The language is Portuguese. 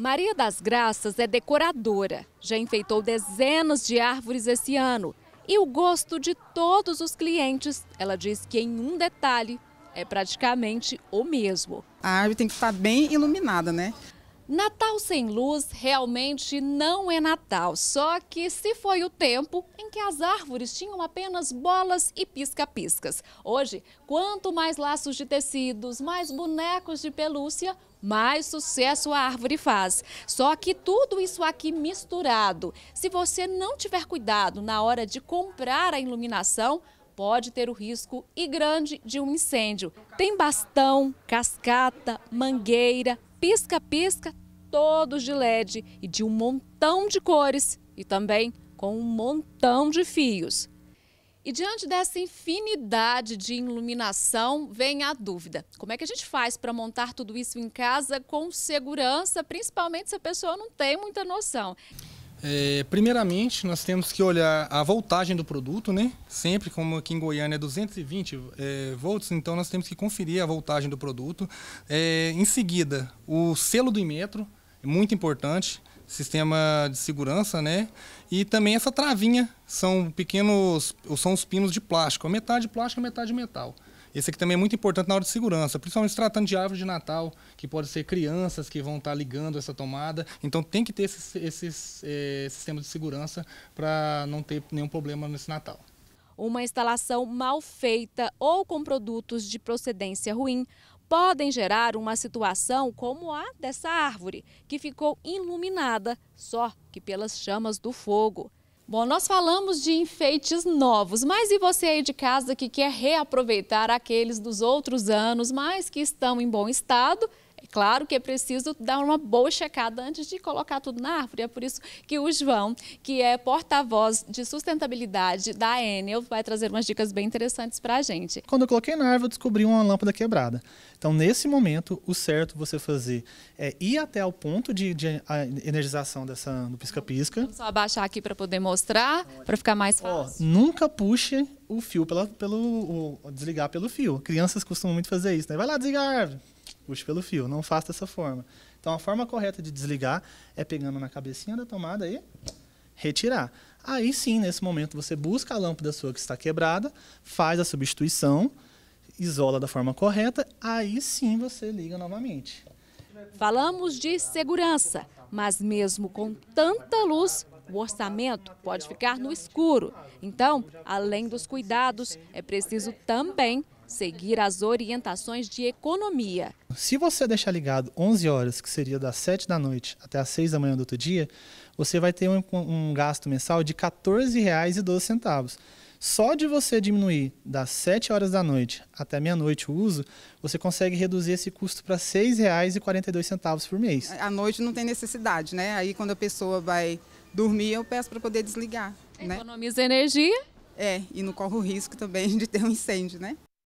Maria das Graças é decoradora, já enfeitou dezenas de árvores esse ano. E o gosto de todos os clientes, ela diz que em um detalhe, é praticamente o mesmo. A árvore tem que estar bem iluminada, né? Natal sem luz realmente não é Natal, só que se foi o tempo em que as árvores tinham apenas bolas e pisca-piscas. Hoje, quanto mais laços de tecidos, mais bonecos de pelúcia, mais sucesso a árvore faz. Só que tudo isso aqui misturado. Se você não tiver cuidado na hora de comprar a iluminação, pode ter o risco e grande de um incêndio. Tem bastão, cascata, mangueira, pisca-pisca, todos de LED e de um montão de cores e também com um montão de fios. E diante dessa infinidade de iluminação, vem a dúvida: como é que a gente faz para montar tudo isso em casa com segurança, principalmente se a pessoa não tem muita noção? É, primeiramente, nós temos que olhar a voltagem do produto, né? Sempre, como aqui em Goiânia é 220 é, volts, então nós temos que conferir a voltagem do produto. É, em seguida, o selo do imetro, muito importante, sistema de segurança, né? E também essa travinha, são pequenos, são os pinos de plástico, metade de plástico, metade de metal. Esse aqui também é muito importante na hora de segurança, principalmente se tratando de árvore de Natal, que pode ser crianças que vão estar tá ligando essa tomada. Então tem que ter esse, eh, esse é, sistema de segurança para não ter nenhum problema nesse Natal. Uma instalação mal feita ou com produtos de procedência ruim podem gerar uma situação como a dessa árvore, que ficou iluminada só que pelas chamas do fogo. Bom, nós falamos de enfeites novos, mas e você aí de casa que quer reaproveitar aqueles dos outros anos, mas que estão em bom estado? É claro que é preciso dar uma boa checada antes de colocar tudo na árvore. É por isso que o João, que é porta-voz de sustentabilidade da Enel, vai trazer umas dicas bem interessantes para a gente. Quando eu coloquei na árvore, eu descobri uma lâmpada quebrada. Então, nesse momento, o certo você fazer é ir até o ponto de, de energização dessa, do pisca-pisca. só abaixar aqui para poder mostrar, para ficar mais fácil. Ó, nunca puxe o fio pela, pelo. O, desligar pelo fio. Crianças costumam muito fazer isso, né? Vai lá desligar a árvore puxe pelo fio. Não faça dessa forma. Então, a forma correta de desligar é pegando na cabecinha da tomada e retirar. Aí sim, nesse momento, você busca a lâmpada sua que está quebrada, faz a substituição, isola da forma correta, aí sim você liga novamente. Falamos de segurança, mas mesmo com tanta luz, o orçamento pode ficar no escuro. Então, além dos cuidados, é preciso também seguir as orientações de economia. Se você deixar ligado 11 horas, que seria das 7 da noite até as 6 da manhã do outro dia, você vai ter um, um gasto mensal de R$ 14,12. Só de você diminuir das 7 horas da noite até meia-noite o uso, você consegue reduzir esse custo para R$ 6,42 por mês. À noite não tem necessidade, né? Aí quando a pessoa vai dormir, eu peço para poder desligar. Né? Economiza né? energia. É, e não corre o risco também de ter um incêndio, né?